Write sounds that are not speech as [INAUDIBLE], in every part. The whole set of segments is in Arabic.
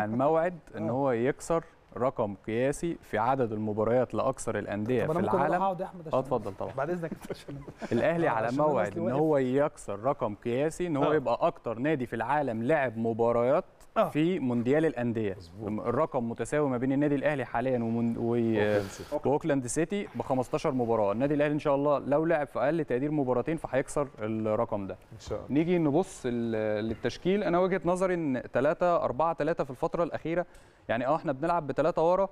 عن موعد ان آه. هو يكسر رقم قياسي في عدد المباريات لاكثر الانديه في العالم اه اتفضل طبعا بعد اذنك الاهلي على موعد ان هو يكسر رقم قياسي ان هو آه. يبقى اكثر نادي في العالم لعب مباريات آه. في مونديال الانديه مزبوط. الرقم متساوي ما بين النادي الاهلي حاليا ومن... و... واوكلاند سيتي ب 15 مباراه النادي الاهلي ان شاء الله لو لعب في اقل تقدير مباراتين فهيكسر الرقم ده ان شاء الله نيجي نبص للتشكيل انا وجهه نظري ان 3 4 3 في الفتره الاخيره يعني اه احنا بنلعب ب ثلاثه ورا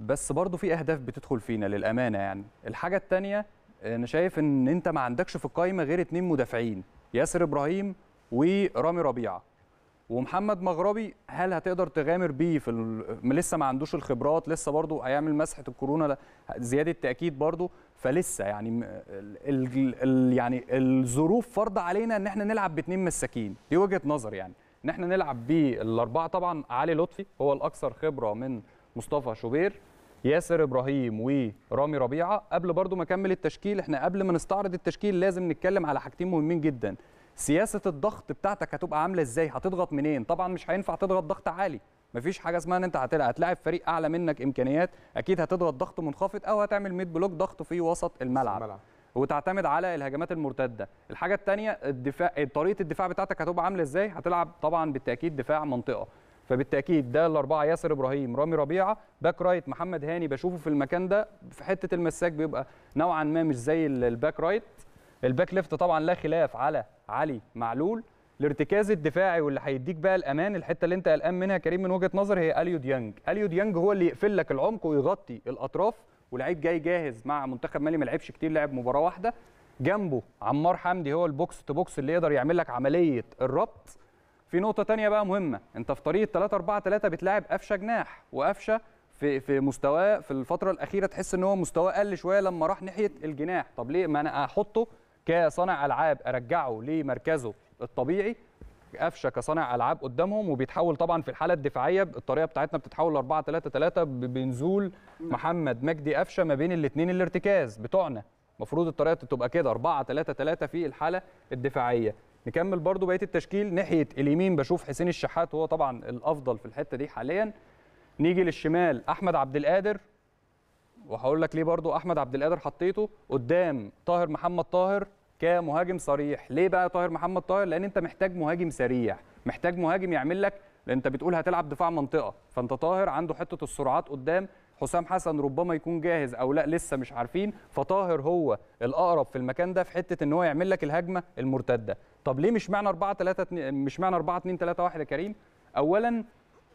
بس برضه في اهداف بتدخل فينا للامانه يعني الحاجه الثانيه انا شايف ان انت ما عندكش في القايمه غير اثنين مدافعين ياسر ابراهيم ورامي ربيعه ومحمد مغربي هل هتقدر تغامر بيه في ال... لسه ما عندوش الخبرات لسه برضه هيعمل مسحه الكورونا زياده تاكيد برضه فلسه يعني ال... ال... يعني الظروف فرض علينا ان احنا نلعب باتنين مساكين دي وجهه نظر يعني ان احنا نلعب بالاربعه طبعا علي لطفي هو الاكثر خبره من مصطفى شوبير ياسر ابراهيم ورامي ربيعه قبل برضو ما اكمل التشكيل احنا قبل ما نستعرض التشكيل لازم نتكلم على حاجتين مهمين جدا سياسه الضغط بتاعتك هتبقى عامله ازاي هتضغط منين طبعا مش هينفع تضغط ضغط عالي مفيش حاجه اسمها ان انت هتلاعب فريق اعلى منك امكانيات اكيد هتضغط ضغط منخفض او هتعمل ميد بلوك ضغط في وسط الملعب, الملعب. وتعتمد على الهجمات المرتده الحاجه الثانيه الدفاع طريقه الدفاع بتاعتك هتبقى عامله ازاي هتلعب طبعا بالتاكيد دفاع منطقه فبالتاكيد ده الاربعه ياسر ابراهيم رامي ربيعه باك رايت محمد هاني بشوفه في المكان ده في حته المساك بيبقى نوعا ما مش زي الباك رايت الباك ليفت طبعا لا خلاف على علي معلول الارتكاز الدفاعي واللي هيديك بقى الامان الحته اللي انت قلقان منها كريم من وجهه نظر هي اليو ديانج اليو ديانج هو اللي يقفل لك العمق ويغطي الاطراف ولعيب جاي جاهز مع منتخب مالي ما لعبش كتير لعب مباراه واحده جنبه عمار حمدي هو البوكس تو بوكس اللي يقدر يعمل لك عمليه الربط في نقطه تانية بقى مهمه انت في طريقه 3 4 3 بتلاعب قفشه جناح وقفشه في في مستواه في الفتره الاخيره تحس ان هو مستواه قل شويه لما راح ناحيه الجناح طب ليه ما انا احطه كصانع العاب ارجعه لمركزه الطبيعي قفشه كصانع العاب قدامهم وبيتحول طبعا في الحاله الدفاعيه الطريقه بتاعتنا بتتحول 4 3 3 بنزول محمد مجدي قفشه ما بين الاثنين الارتكاز بتوعنا المفروض الطريقه تبقى كده 4 3 3 في الحاله الدفاعيه نكمل برضو بقيه التشكيل ناحيه اليمين بشوف حسين الشحات هو طبعا الافضل في الحته دي حاليا نيجي للشمال احمد عبد القادر وهقول لك ليه برضو احمد عبد القادر حطيته قدام طاهر محمد طاهر كمهاجم صريح ليه بقى طاهر محمد طاهر لان انت محتاج مهاجم سريع محتاج مهاجم يعمل لك لان انت بتقول هتلعب دفاع منطقه فانت طاهر عنده حته السرعات قدام حسام حسن ربما يكون جاهز او لا لسه مش عارفين فطاهر هو الاقرب في المكان ده في حته ان هو يعمل لك الهجمه المرتده طب ليه مش معنى 4 3 2 مش معنى 4 2 3 1 يا كريم اولا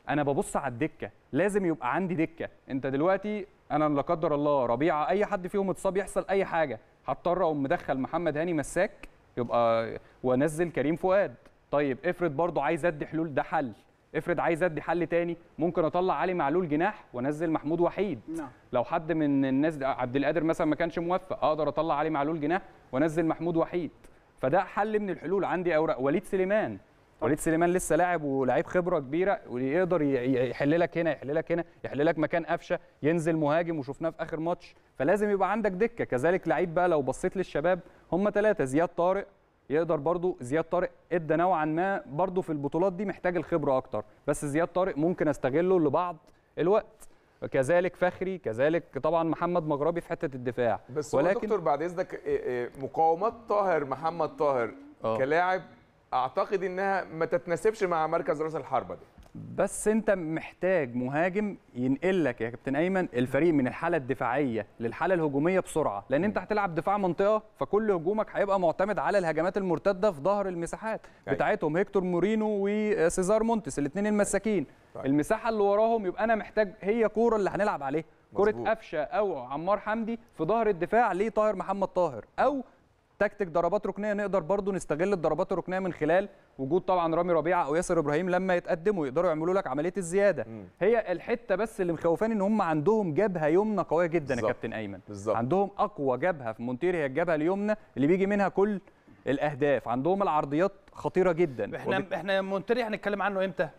انا ببص على الدكه لازم يبقى عندي دكه انت دلوقتي انا لا قدر الله ربيعه اي حد فيهم اتصاب يحصل اي حاجه هضطر اقوم مدخل محمد هاني مساك يبقى وانزل كريم فؤاد طيب افرض برضه عايز ادي حلول ده حل افرض عايز ادي حل تاني ممكن اطلع علي معلول جناح وانزل محمود وحيد نعم. لو حد من الناس عبد القادر مثلا ما كانش موفق اقدر اطلع علي معلول جناح وانزل محمود وحيد فده حل من الحلول عندي اوراق وليد سليمان وليد سليمان لسه لاعب ولاعيب خبره كبيره ويقدر يحل لك هنا يحل لك هنا يحل لك مكان قفشه ينزل مهاجم وشفناه في اخر ماتش فلازم يبقى عندك دكه كذلك لعيب بقى لو بصيت للشباب هم ثلاثه زياد طارق يقدر برضو زياد طارق ادى نوعا ما برضو في البطولات دي محتاج الخبره اكتر بس زياد طارق ممكن استغله لبعض الوقت كذلك فخري كذلك طبعا محمد مغربي في حته الدفاع بس ولكن دكتور بعد اذنك إيه، إيه، مقاومات طاهر محمد طاهر أوه. كلاعب اعتقد انها ما تتناسبش مع مركز راس الحربه دي بس انت محتاج مهاجم ينقل لك يا كابتن ايمن الفريق من الحاله الدفاعيه للحاله الهجوميه بسرعه لان انت هتلعب دفاع منطقه فكل هجومك هيبقى معتمد على الهجمات المرتده في ظهر المساحات أيوة. بتاعتهم هيكتور مورينو وسيزار مونتس الاثنين المساكين طيب. المساحه اللي وراهم يبقى انا محتاج هي كوره اللي هنلعب عليها كره قفشه او عمار حمدي في ظهر الدفاع ليه طاهر محمد طاهر او تكتيك ضربات ركنيه نقدر برضو نستغل الضربات الركنيه من خلال وجود طبعا رامي ربيعه او ياسر ابراهيم لما يتقدموا يقدروا يعملوا لك عمليه الزياده م. هي الحته بس اللي مخوفاني ان هم عندهم جبهه يمنى قويه جدا يا كابتن ايمن بالزبط. عندهم اقوى جبهه في مونتيري هي الجبهه اليمنى اللي بيجي منها كل الاهداف عندهم العرضيات خطيره جدا احنا وبت... احنا مونتيري هنتكلم عنه امتى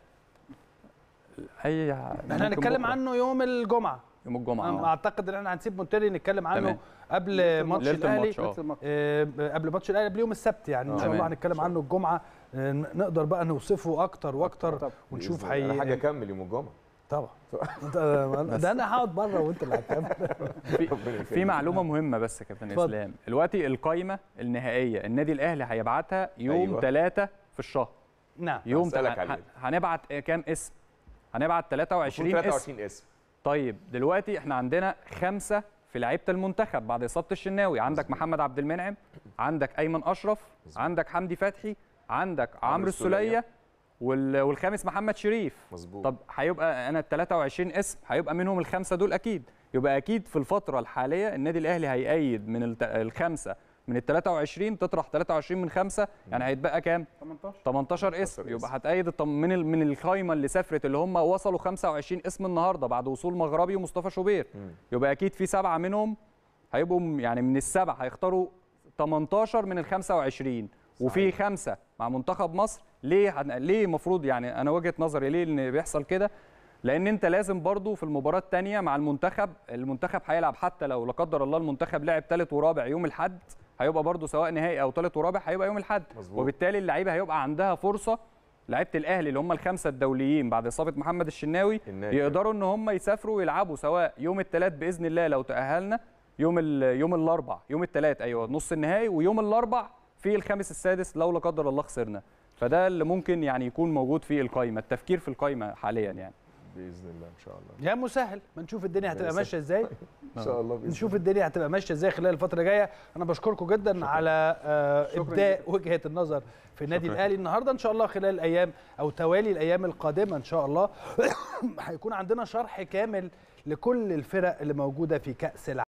اي يعني احنا هنتكلم عنه يوم الجمعه يوم الجمعه أنا آه. اعتقد ان احنا هنسيب مونتيري نتكلم عنه تمام. قبل ماتش الاهلي آه. آه قبل ماتش الاهلي قبل يوم السبت يعني آه. ان شاء الله هنتكلم عنه الجمعه آه نقدر بقى نوصفه اكتر واكتر ونشوف حي... حاجه يعني. كمل يوم الجمعه طبعا [LAUGHS] ده انا هقعد بره وانت اللي هتكمل [LAUGHS] في معلومه مهمه بس يا كابتن اسلام دلوقتي القايمه النهائيه النادي الاهلي هيبعتها يوم 3 أيوة. في الشهر نعم يوم هنبعت كام اسم هنبعت 23 اسم 23 اسم طيب دلوقتي احنا عندنا خمسه في لعيبه المنتخب بعد اصابه الشناوي عندك محمد عبد المنعم عندك ايمن اشرف عندك حمدي فتحي عندك عمرو السوليه والخامس محمد شريف مظبوط طب هيبقى انا ال 23 اسم هيبقى منهم الخمسه دول اكيد يبقى اكيد في الفتره الحاليه النادي الاهلي هيأيد من الخمسه من ال 23 تطرح 23 من 5 يعني هيتبقى كام 18 18 اسم يبقى هتأيد من من القايمه اللي سافرت اللي هم وصلوا 25 اسم النهارده بعد وصول مغربي ومصطفى شوبير يبقى اكيد في سبعه منهم هيبقوا يعني من السبعه هيختاروا 18 من ال 25 وفي خمسه مع منتخب مصر ليه ليه المفروض يعني انا وجهه نظري ليه ان بيحصل كده لان انت لازم برضو في المباراه الثانيه مع المنتخب المنتخب هيلعب حتى لو لا قدر الله المنتخب لعب ثالث ورابع يوم الاحد هيبقى برده سواء نهائي او ثالث ورابع هيبقى يوم الاحد وبالتالي اللعيبه هيبقى عندها فرصه لعيبه الاهلي اللي هم الخمسه الدوليين بعد اصابه محمد الشناوي يقدروا ان هم يسافروا ويلعبوا سواء يوم الثلاث باذن الله لو تاهلنا يوم يوم الاربع يوم الثلاث ايوه نص النهائي ويوم الاربع في الخامس السادس لو لا قدر الله خسرنا فده اللي ممكن يعني يكون موجود في القايمه التفكير في القايمه حاليا يعني باذن الله ان شاء الله يا مسهل ما نشوف الدنيا هتبقى ماشيه ازاي [LAUGHS] ان شاء الله بإذن نشوف الدنيا هتبقى ماشيه ازاي خلال الفتره الجايه انا بشكركم جدا شكرا. على آه، ابداء وجهه النظر في النادي الاهلي النهارده ان شاء الله خلال الايام او توالي الايام القادمه ان شاء الله [COUGHS] هيكون عندنا شرح كامل لكل الفرق اللي موجوده في كاس العالم